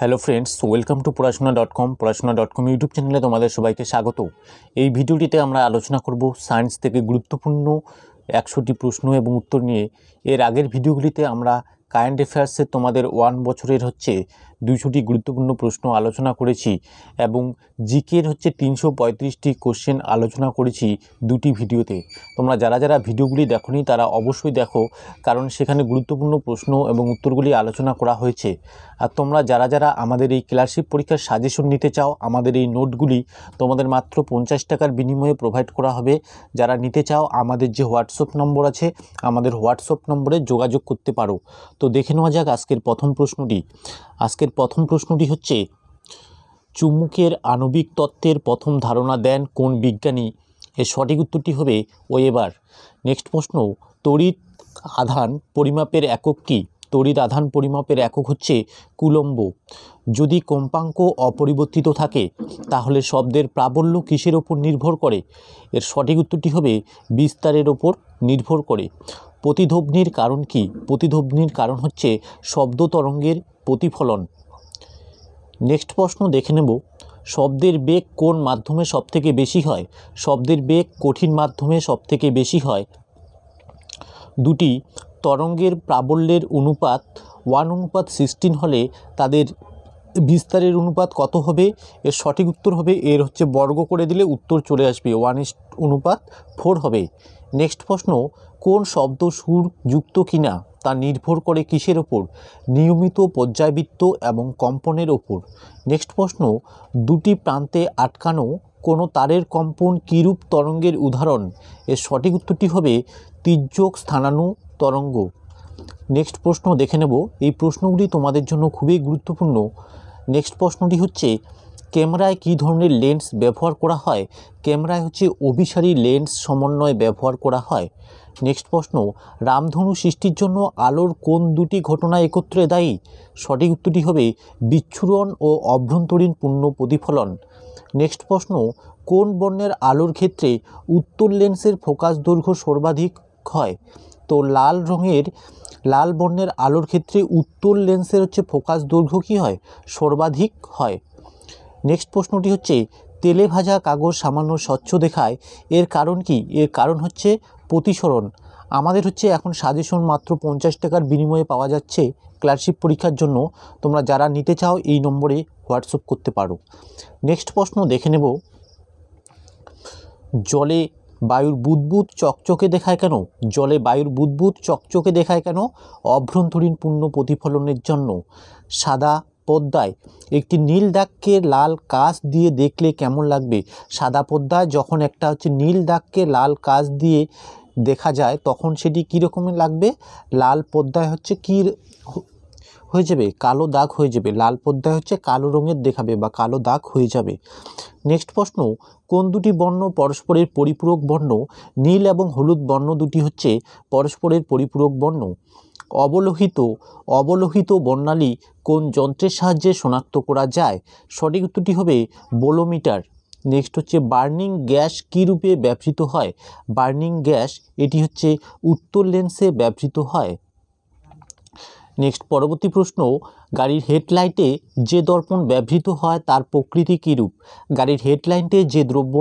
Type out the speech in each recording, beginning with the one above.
hello friends welcome to Porashona dot com Porashona dot com YouTube চ্যানেলে তোমাদের সবাইকে স্বাগত এই ভিডিওটিতে আমরা আলোচনা করব সায়েন্স থেকে গুরুত্বপূর্ণ একশোটি প্রশ্ন এবং উত্তর নিয়ে এর আগের ভিডিওগুলিতে আমরা কারেন্ট অ্যাফেয়ার্সে তোমাদের ওয়ান বছরের হচ্ছে দুইশোটি গুরুত্বপূর্ণ প্রশ্ন আলোচনা করেছি এবং জিকের হচ্ছে তিনশো পঁয়ত্রিশটি কোশ্চেন আলোচনা করেছি দুটি ভিডিওতে তোমরা যারা যারা ভিডিওগুলি দেখোনি তারা অবশ্যই দেখো কারণ সেখানে গুরুত্বপূর্ণ প্রশ্ন এবং উত্তরগুলি আলোচনা করা হয়েছে আর তোমরা যারা যারা আমাদের এই ক্লাসশিপ পরীক্ষার সাজেশন নিতে চাও আমাদের এই নোটগুলি তোমাদের মাত্র পঞ্চাশ টাকার বিনিময়ে প্রোভাইড করা হবে যারা নিতে চাও আমাদের যে হোয়াটসঅ্যাপ নম্বর আছে আমাদের হোয়াটসঅ্যাপ নম্বরে যোগাযোগ করতে পারো তো দেখে নেওয়া যাক আজকের প্রথম প্রশ্নটি আজকের প্রথম প্রশ্নটি হচ্ছে চুম্বকের আণবিক তত্ত্বের প্রথম ধারণা দেন কোন বিজ্ঞানী এর সঠিক উত্তরটি হবে ওয়েবার নেক্সট প্রশ্ন তড়িৎ আধান পরিমাপের একক কী তড়িৎ আধান পরিমাপের একক হচ্ছে কুলম্ব যদি কম্পাঙ্ক অপরিবর্তিত থাকে তাহলে শব্দের প্রাবল্য কিসের ওপর নির্ভর করে এর সঠিক উত্তরটি হবে বিস্তারের ওপর নির্ভর করে প্রতিধ্বনির কারণ কি প্রতিধ্বনির কারণ হচ্ছে শব্দ তরঙ্গের প্রতিফলন নেক্সট প্রশ্ন দেখে নেব শব্দের বেগ কোন মাধ্যমে সবথেকে বেশি হয় শব্দের বেগ কঠিন মাধ্যমে সবথেকে বেশি হয় দুটি তরঙ্গের প্রাবল্যের অনুপাত ওয়ান অনুপাত সিক্সটিন হলে তাদের বিস্তারের অনুপাত কত হবে এর সঠিক উত্তর হবে এর হচ্ছে বর্গ করে দিলে উত্তর চলে আসবে ওয়ান অনুপাত ফোর হবে নেক্সট প্রশ্ন কোন শব্দ সুর যুক্ত কিনা তা নির্ভর করে কিসের ওপর নিয়মিত পর্যায়বৃত্ত এবং কম্পনের ওপর নেক্সট প্রশ্ন দুটি প্রান্তে আটকানো কোনো তারের কম্পন কিরূপ তরঙ্গের উদাহরণ এর সঠিক উত্তরটি হবে তির্যক স্থানানু তরঙ্গ নেক্সট প্রশ্ন দেখে নেব এই প্রশ্নগুলি তোমাদের জন্য খুবই গুরুত্বপূর্ণ নেক্সট প্রশ্নটি হচ্ছে ক্যামেরায় কি ধরনের লেন্স ব্যবহার করা হয় ক্যামেরায় হচ্ছে অভিসারী লেন্স সমন্বয় ব্যবহার করা হয় নেক্সট প্রশ্ন রামধনু সৃষ্টির জন্য আলোর কোন দুটি ঘটনা একত্রে দায়ী সঠিক উত্তরটি হবে বিচ্ছুরণ ও অভ্যন্তরীণ পূর্ণ প্রতিফলন নেক্সট প্রশ্ন কোন বর্ণের আলোর ক্ষেত্রে উত্তর লেন্সের ফোকাস দৈর্ঘ্য সর্বাধিক হয় তো লাল রঙের লাল বর্ণের আলোর ক্ষেত্রে উত্তর লেন্সের হচ্ছে ফোকাস দৈর্ঘ্য কী হয় সর্বাধিক হয় নেক্সট প্রশ্নটি হচ্ছে তেলে ভাজা কাগজ সামান্য স্বচ্ছ দেখায় এর কারণ কি এর কারণ হচ্ছে প্রতিসরণ আমাদের হচ্ছে এখন সাজেশন মাত্র পঞ্চাশ টাকার বিনিময়ে পাওয়া যাচ্ছে ক্লারশিপ পরীক্ষার জন্য তোমরা যারা নিতে চাও এই নম্বরে হোয়াটসঅ্যাপ করতে পারো নেক্সট প্রশ্ন দেখে নেব জলে বায়ুর বুদবুদ চকচকে দেখায় কেন জলে বায়ুর বুদবুদ চকচকে দেখায় কেন অভ্যন্তরীণ পূর্ণ প্রতিফলনের জন্য সাদা পদ্মায় একটি নীল দাগকে লাল কাজ দিয়ে দেখলে কেমন লাগবে সাদা পদ্মায় যখন একটা হচ্ছে নীল দাগকে লাল কাজ দিয়ে দেখা যায় তখন সেটি কীরকমের লাগবে লাল পদ্মায় হচ্ছে কী হয়ে যাবে কালো দাগ হয়ে যাবে লাল পদ্মায় হচ্ছে কালো রঙের দেখাবে বা কালো দাগ হয়ে যাবে নেক্সট প্রশ্ন কোন দুটি বর্ণ পরস্পরের পরিপূরক বর্ণ নীল এবং হলুদ বর্ণ দুটি হচ্ছে পরস্পরের পরিপূরক বর্ণ অবলোহিত অবলোহিত বর্ণালী কোন যন্ত্রের সাহায্যে শনাক্ত করা যায় সঠিক উত্তরটি হবে বোলোমিটার নেক্সট হচ্ছে বার্নিং গ্যাস কী রূপে ব্যবহৃত হয় বার্নিং গ্যাস এটি হচ্ছে উত্তর লেন্সে ব্যবহৃত হয় নেক্সট পরবর্তী প্রশ্ন গাড়ির হেডলাইটে যে দর্পণ ব্যবহৃত হয় তার প্রকৃতি কীরূপ গাড়ির হেডলাইটে যে দ্রব্য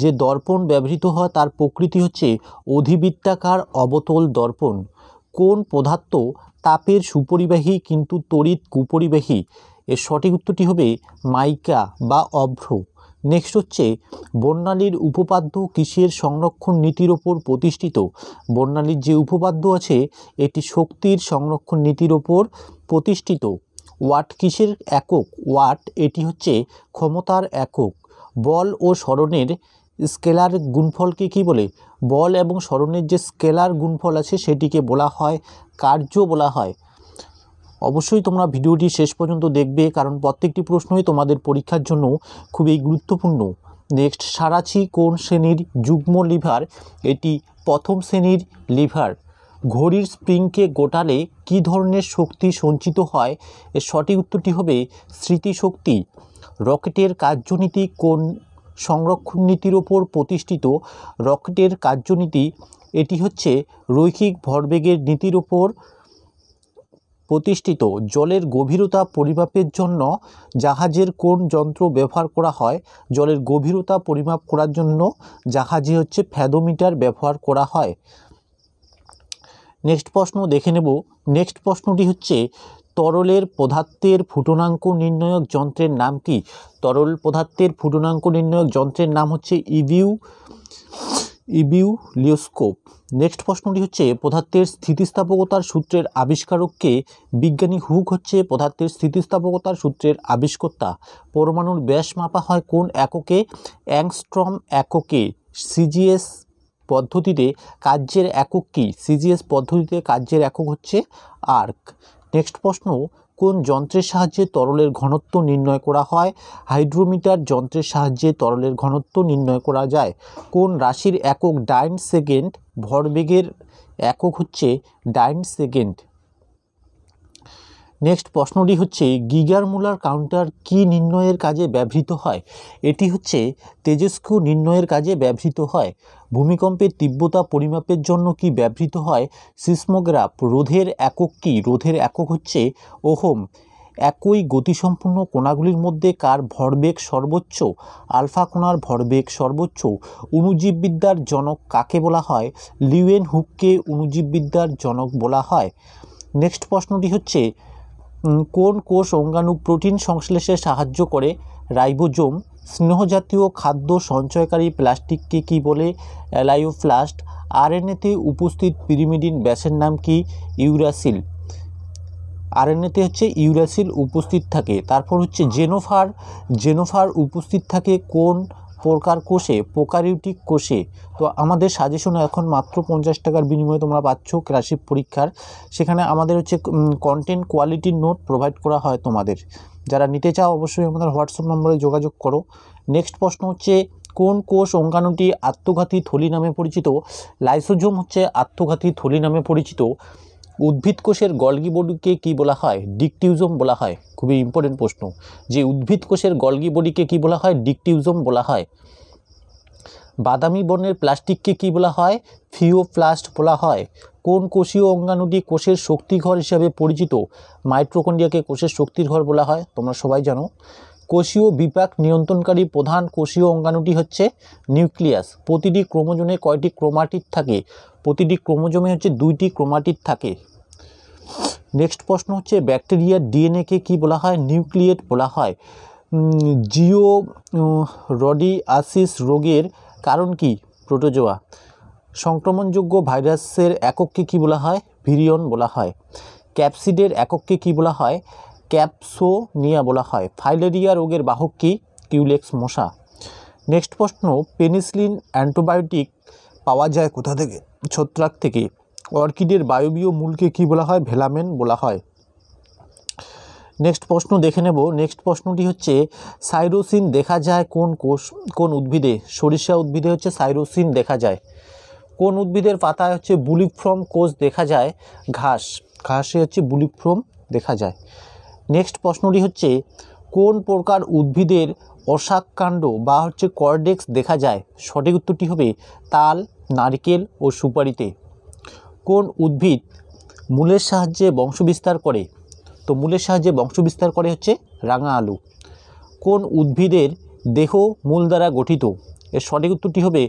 যে দর্পণ ব্যবহৃত হয় তার প্রকৃতি হচ্ছে অধিবৃত্তাকার অবতল দর্পণ কোন পদার্থ তাপের সুপরিবাহী কিন্তু তড়িৎ কুপরিবাহী এর সঠিক উত্তরটি হবে মাইকা বা অভ্র নেক্সট হচ্ছে বর্ণালীর উপপাদ্য কৃষির সংরক্ষণ নীতির ওপর প্রতিষ্ঠিত বর্ণালীর যে উপপাদ্য আছে এটি শক্তির সংরক্ষণ নীতির ওপর প্রতিষ্ঠিত ওয়াট কিসের একক ওয়াট এটি হচ্ছে ক্ষমতার একক বল ও স্মরণের স্কেলার গুণফলকে কি বলে বল এবং স্মরণের যে স্কেলার গুণফল আছে সেটিকে বলা হয় কার্য বলা হয় অবশ্যই তোমরা ভিডিওটি শেষ পর্যন্ত দেখবে কারণ প্রত্যেকটি প্রশ্নই তোমাদের পরীক্ষার জন্য খুবই গুরুত্বপূর্ণ নেক্সট সারাছি কোন শ্রেণীর যুগ্ম লিভার এটি প্রথম শ্রেণীর লিভার ঘড়ির স্প্রিংকে গোটালে কি ধরনের শক্তি সঞ্চিত হয় এর সঠিক উত্তরটি হবে স্মৃতিশক্তি রকেটের কার্যনীতি কোন সংরক্ষণ নীতির ওপর প্রতিষ্ঠিত রকেটের কার্যনীতি এটি হচ্ছে রৈখিক ভরবেগের নীতির ওপর প্রতিষ্ঠিত জলের গভীরতা পরিমাপের জন্য জাহাজের কোন যন্ত্র ব্যবহার করা হয় জলের গভীরতা পরিমাপ করার জন্য জাহাজে হচ্ছে ফ্যাদোমিটার ব্যবহার করা হয় নেক্সট প্রশ্ন দেখে নেব নেক্সট প্রশ্নটি হচ্ছে তরলের পদার্থের ফুটনাঙ্ক নির্ণয়ক যন্ত্রের নাম কি তরল পদার্থের ফুটনাঙ্ক নির্ণয়ক যন্ত্রের নাম হচ্ছে ইভিউ ইভিউ লিওস্কোপ নেক্সট প্রশ্নটি হচ্ছে পদার্থের স্থিতিস্থাপকতার সূত্রের আবিষ্কারককে বিজ্ঞানী হুক হচ্ছে পদার্থের স্থিতিস্থাপকতার সূত্রের আবিষ্কর্তা পরমাণুর ব্যাস মাপা হয় কোন এককে অ্যাংস্ট্রম এককে সিজিএস পদ্ধতিতে কার্যের একক কী সিজিএস পদ্ধতিতে কার্যের একক হচ্ছে আর্ক নেক্সট প্রশ্ন কোন যন্ত্রের সাহায্যে তরলের ঘনত্ব নির্ণয় করা হয় হাইড্রোমিটার যন্ত্রের সাহায্যে তরলের ঘনত্ব নির্ণয় করা যায় কোন রাশির একক ডাইন সেকেন্ড ভরবেগের একক হচ্ছে ডাইন সেকেন্ড নেক্সট প্রশ্নটি হচ্ছে গিগার মুলার কাউন্টার কি নির্ণয়ের কাজে ব্যবহৃত হয় এটি হচ্ছে তেজস্কু নির্ণয়ের কাজে ব্যবহৃত হয় ভূমিকম্পের তীব্রতা পরিমাপের জন্য কি ব্যবহৃত হয় সিসমোগ্রাফ রোধের একক কি রোধের একক হচ্ছে ওহোম একই গতিসম্পন্ন কোণাগুলির মধ্যে কার ভরবেগ সর্বোচ্চ আলফা কোণার ভরবেগ সর্বোচ্চ অনুজীববিদ্যার জনক কাকে বলা হয় লিউএন হুককে অনুজীববিদ্যার জনক বলা হয় নেক্সট প্রশ্নটি হচ্ছে কোন কোষ অঙ্গাণু প্রোটিন সংশ্লেষে সাহায্য করে রাইবোজোম স্নেহজাতীয় খাদ্য সঞ্চয়কারী প্লাস্টিককে কি বলে অ্যালায়োপ্লাস্ট আরএনএতে উপস্থিত পিরিমিডিন ব্যাসের নাম কি ইউরাসিল আরএনএতে হচ্ছে ইউরাসিল উপস্থিত থাকে তারপর হচ্ছে জেনোফার জেনোফার উপস্থিত থাকে কোন প্রকার কোষে প্রোকারিউটিক কোষে তো আমাদের সাজেশন এখন মাত্র পঞ্চাশ টাকার বিনিময়ে তোমরা পাচ্ছ ক্রাসিপ পরীক্ষার সেখানে আমাদের হচ্ছে কন্টেন্ট কোয়ালিটির নোট প্রোভাইড করা হয় তোমাদের যারা নিতে চাও অবশ্যই আমাদের হোয়াটসঅ্যাপ নম্বরে যোগাযোগ করো নেক্সট প্রশ্ন হচ্ছে কোন কোষ অঙ্গাণুটি আত্মঘাতী থলি নামে পরিচিত লাইসোজোম হচ্ছে আত্মঘাতী থলি নামে পরিচিত উদ্ভিদ কোষের গলগি বডিকে কি বলা হয় ডিকটিউজম বলা হয় খুবই ইম্পর্টেন্ট প্রশ্ন যে উদ্ভিদ কোষের গলগি বডিকে কি বলা হয় ডিকটিউজম বলা হয় বাদামি বর্ণের প্লাস্টিককে কি বলা হয় ফিওপ্লাস্ট বলা হয় কোন কোষীয় অঙ্গাণুটি কোষের শক্তিঘর হিসাবে পরিচিত মাইট্রোকন্ডিয়াকে কোষের শক্তির ঘর বলা হয় তোমরা সবাই জানো কোষীয় বিপাক নিয়ন্ত্রণকারী প্রধান কোষীয় অঙ্গাণুটি হচ্ছে নিউক্লিয়াস প্রতিটি ক্রোমোজোনে কয়টি ক্রোমাটিড থাকে প্রতিটি ক্রোমোজোমে হচ্ছে দুইটি ক্রোমাটিড থাকে নেক্সট প্রশ্ন হচ্ছে ব্যাকটেরিয়ার ডিএনএকে কি বলা হয় নিউক্লিয়েট বলা হয় জিও রডিআসিস রোগের কারণ কি প্রোটোজোয়া সংক্রমণযোগ্য ভাইরাসের একককে কি বলা হয় ভিরিয়ন বলা হয় ক্যাপসিডের একককে কি বলা হয় ক্যাপসোনিয়া বলা হয় ফাইলেরিয়া রোগের বাহক কি কিউলেক্স মশা নেক্সট প্রশ্ন পেনিসলিন অ্যান্টিবায়োটিক পাওয়া যায় কোথা থেকে ছত্রাক থেকে অর্কিডের বায়বীয় মূলকে কি বলা হয় ভেলামেন বলা হয় নেক্সট প্রশ্ন দেখে নেব নেক্সট প্রশ্নটি হচ্ছে সাইরোসিন দেখা যায় কোন কোষ কোন উদ্ভিদে সরিষা উদ্ভিদে হচ্ছে সাইরোসিন দেখা যায় কোন উদ্ভিদের পাতায় হচ্ছে বুলিফ্রম কোষ দেখা যায় ঘাস ঘাসে হচ্ছে বুলিফ্রম দেখা যায় নেক্সট প্রশ্নটি হচ্ছে কোন প্রকার উদ্ভিদের অশাককাণ্ড বা হচ্ছে কর্ডেক্স দেখা যায় সঠিক উত্তরটি হবে তাল নারকেল ও সুপারিতে কোন উদ্ভিদ মূলের সাহায্যে বংশবিস্তার করে তো মূলের সাহায্যে বংশবিস্তার করে হচ্ছে রাঙা আলু কোন উদ্ভিদের দেহ মূল দ্বারা গঠিত এর সঠিক উত্তরটি হবে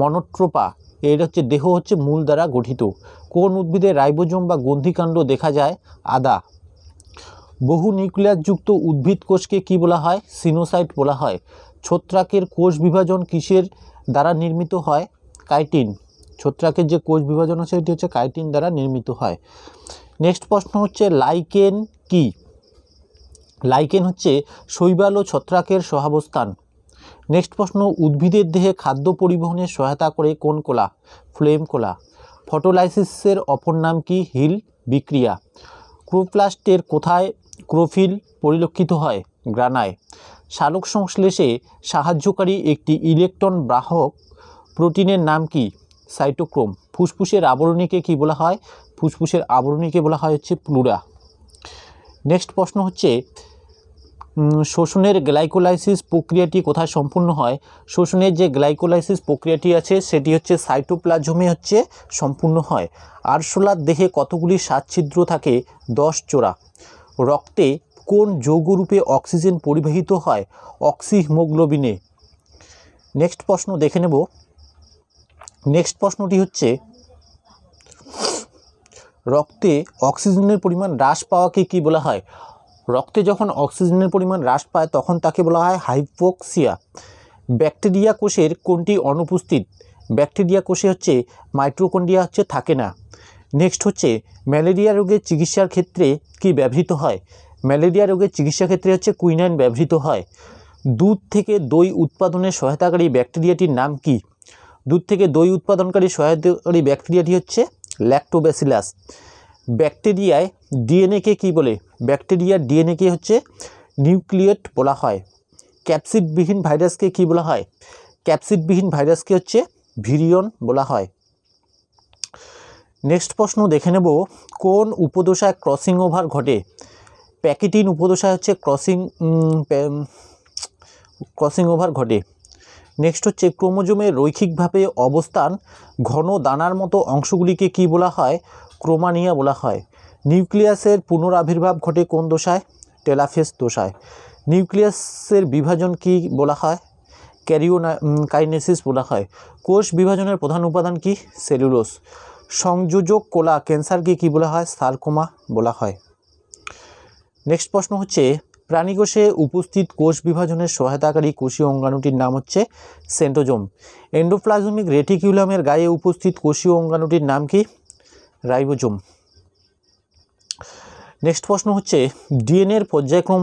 মনোট্রোপা এর হচ্ছে দেহ হচ্ছে মূল দ্বারা গঠিত কোন উদ্ভিদের রাইবোজোম বা গন্ধিকাণ্ড দেখা যায় আদা বহু নিউক্লিয়ারযুক্ত উদ্ভিদ কোষকে কি বলা হয় সিনোসাইট বলা হয় ছত্রাকের কোষ বিভাজন কিসের দ্বারা নির্মিত হয় কাইটিন ছত্রাকের যে কোষ বিভাজন আছে সেটি হচ্ছে কাইটিন দ্বারা নির্মিত হয় নেক্সট প্রশ্ন হচ্ছে লাইকেন কি লাইকেন হচ্ছে শৈবাল ও ছত্রাকের সহাবস্থান নেক্সট প্রশ্ন উদ্ভিদের দেহে খাদ্য পরিবহনে সহায়তা করে কোন কোলা ফ্লেম কোলা ফটোলাইসিসের অপর নাম কি হিল বিক্রিয়া ক্রোপ্লাস্টের কোথায় ক্রোফিল পরিলক্ষিত হয় গ্রানায় সালোক সংশ্লেষে সাহায্যকারী একটি ইলেকট্রন বাহক প্রোটিনের নাম কি সাইটোক্রোম ফুসফুসের আবরণীকে কি বলা হয় ফুসফুসের আবরণীকে বলা হয় হচ্ছে প্লুরা নেক্সট প্রশ্ন হচ্ছে শোষণের গ্লাইকোলাইসিস প্রক্রিয়াটি কোথায় সম্পূর্ণ হয় শোষণের যে গ্লাইকোলাইসিস প্রক্রিয়াটি আছে সেটি হচ্ছে সাইটোপ্লাজমে হচ্ছে সম্পূর্ণ হয় আরশোলার দেহে কতগুলি স্বাদছিদ্র থাকে দশ চোরা রক্তে কোন যৌগরূপে অক্সিজেন পরিবাহিত হয় অক্সিহিমোগ্লোবিনে নেক্সট প্রশ্ন দেখে নেব নেক্সট প্রশ্নটি হচ্ছে রক্তে অক্সিজেনের পরিমাণ হ্রাস পাওয়াকে কি বলা হয় রক্তে যখন অক্সিজেনের পরিমাণ হ্রাস পায় তখন তাকে বলা হয় হাইপোক্সিয়া ব্যাকটেরিয়া কোষের কোনটি অনুপস্থিত ব্যাকটেরিয়া কোষে হচ্ছে মাইক্রোকন্ডিয়া হচ্ছে থাকে না নেক্সট হচ্ছে ম্যালেরিয়া রোগের চিকিৎসার ক্ষেত্রে কি ব্যবহৃত হয় ম্যালেরিয়া রোগের চিকিৎসা ক্ষেত্রে হচ্ছে কুইনাইন ব্যবহৃত হয় দুধ থেকে দই উৎপাদনে সহায়তাকারী ব্যাকটেরিয়াটির নাম কি দুধ থেকে দই উৎপাদনকারী সহায়তাকারী ব্যাকটেরিয়াটি হচ্ছে ল্যাক্টোব্যাসিলাস ব্যাকটেরিয়ায় ডিএনএকে কি বলে ব্যাকটেরিয়ার ডিএনএকে হচ্ছে নিউক্লিয়েট বলা হয় ক্যাপসিডবিহীন ভাইরাসকে কি বলা হয় ক্যাপসিডবিহীন ভাইরাসকে হচ্ছে ভিরিয়ন বলা হয় নেক্সট প্রশ্ন দেখে নেব কোন উপদশায় ক্রসিং ওভার ঘটে প্যাকেটিন উপদশায় হচ্ছে ক্রসিং ক্রসিং ওভার ঘটে নেক্সট হচ্ছে ক্রোমোজোমের রৈখিকভাবে অবস্থান ঘন দানার মতো অংশগুলিকে কি বলা হয় ক্রোমানিয়া বলা হয় নিউক্লিয়াসের পুনরাবির্ভাব ঘটে কোন দশায় টেলাফেস দোষায় নিউক্লিয়াসের বিভাজন কি বলা হয় ক্যারিও কাইনেসিস বলা হয় কোষ বিভাজনের প্রধান উপাদান কি সেলুলোস সংযোজক কোলা ক্যান্সারকে কী বলা হয় সার্কোমা বলা হয় নেক্সট প্রশ্ন হচ্ছে প্রাণীকোষে উপস্থিত কোষ বিভাজনের সহায়তাকারী কোষীয় অঙ্গাণুটির নাম হচ্ছে সেন্টোজোম এন্ডোপ্লাজমিক রেটিকিউলামের গায়ে উপস্থিত কোষীয় অঙ্গাণুটির নাম কি রাইবোজোম নেক্সট প্রশ্ন হচ্ছে ডিএনএর পর্যায়ক্রম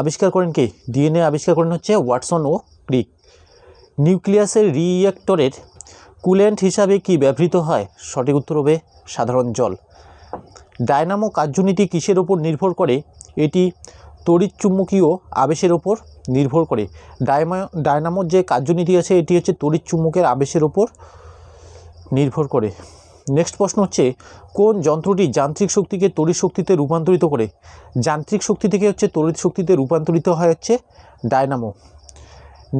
আবিষ্কার করেন কে ডিএনএ আবিষ্কার করেন হচ্ছে ওয়াটসন ও ক্রিক নিউক্লিয়াসের রিয়েক্টরের কুলেন্ট হিসাবে কি ব্যবহৃত হয় সঠিক উত্তর হবে সাধারণ জল ডায়নামো কার্যনীতি কিসের ওপর নির্ভর করে এটি তড়িৎচুম্বকীয় আবেশের ওপর নির্ভর করে ডায়মা ডায়নামোর যে কার্যনীতি আছে এটি হচ্ছে তড়িৎচুম্বকের আবেশের ওপর নির্ভর করে নেক্সট প্রশ্ন হচ্ছে কোন যন্ত্রটি যান্ত্রিক শক্তিকে তড়িৎ শক্তিতে রূপান্তরিত করে যান্ত্রিক শক্তি থেকে হচ্ছে তড়িৎ শক্তিতে রূপান্তরিত হয় হচ্ছে ডায়নামো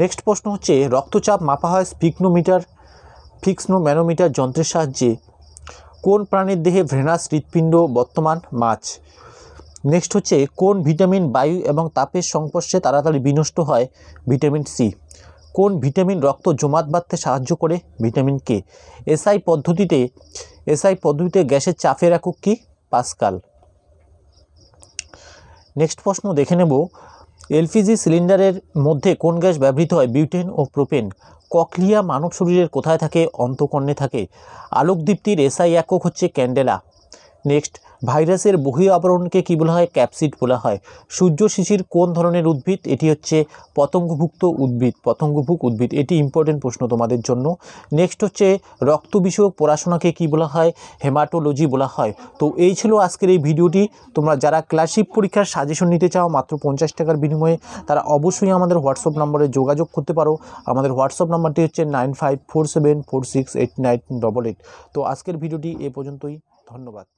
নেক্সট প্রশ্ন হচ্ছে রক্তচাপ মাপা হয় স্পিগনোমিটার ফিক্সনো ম্যানোমিটার যন্ত্রের সাহায্যে কোন প্রাণীর দেহে ভ্রেনাস হৃৎপিণ্ড বর্তমান মাছ নেক্সট হচ্ছে কোন ভিটামিন বায়ু এবং তাপের সংস্পর্শে তাড়াতাড়ি বিনষ্ট হয় ভিটামিন সি কোন ভিটামিন রক্ত জমাট বাঁধতে সাহায্য করে ভিটামিন কে এসআই পদ্ধতিতে এসআই পদ্ধতিতে গ্যাসের চাপের একক কি পাসকাল নেক্সট প্রশ্ন দেখে নেব এলপিজি সিলিন্ডারের মধ্যে কোন গ্যাস ব্যবহৃত হয় বিউটেন ও প্রোপেন ককলিয়া মানব শরীরের কোথায় থাকে অন্তকর্ণে থাকে আলোকদীপ্তির এসআই একক হচ্ছে ক্যান্ডেলা নেক্সট ভাইরাসের বহি আবরণকে কী বলা হয় ক্যাপসিড বলা হয় সূর্য শিশির কোন ধরনের উদ্ভিদ এটি হচ্ছে পতঙ্গভুক্ত উদ্ভিদ পতঙ্গভুক উদ্ভিদ এটি ইম্পর্টেন্ট প্রশ্ন তোমাদের জন্য নেক্সট হচ্ছে রক্ত বিষয়ক পড়াশোনাকে কী বলা হয় হেমাটোলজি বলা হয় তো এই ছিল আজকের এই ভিডিওটি তোমরা যারা ক্লাসিক পরীক্ষার সাজেশন নিতে চাও মাত্র পঞ্চাশ টাকার বিনিময়ে তারা অবশ্যই আমাদের হোয়াটসঅ্যাপ নম্বরে যোগাযোগ করতে পারো আমাদের হোয়াটসঅ্যাপ নাম্বারটি হচ্ছে nine five four seven four six eight nine double eight তো আজকের ভিডিওটি এ পর্যন্তই ধন্যবাদ